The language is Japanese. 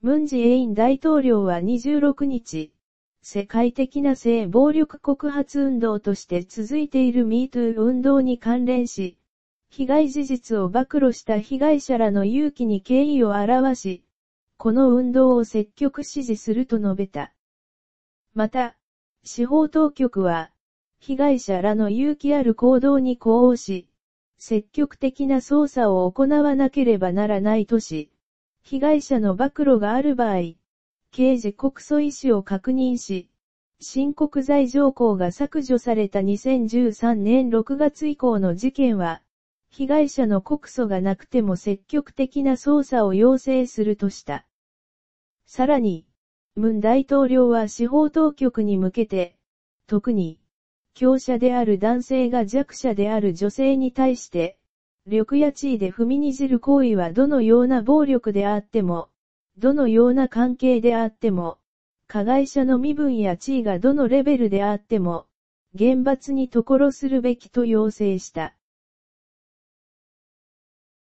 ムンジェイン大統領は26日、世界的な性暴力告発運動として続いている MeToo 運動に関連し、被害事実を暴露した被害者らの勇気に敬意を表し、この運動を積極支持すると述べた。また、司法当局は、被害者らの勇気ある行動に呼応し、積極的な捜査を行わなければならないとし、被害者の暴露がある場合、刑事告訴意思を確認し、申告罪条項が削除された2013年6月以降の事件は、被害者の告訴がなくても積極的な捜査を要請するとした。さらに、文大統領は司法当局に向けて、特に、強者である男性が弱者である女性に対して、力や地位で踏みにじる行為はどのような暴力であっても、どのような関係であっても、加害者の身分や地位がどのレベルであっても、厳罰にところするべきと要請した。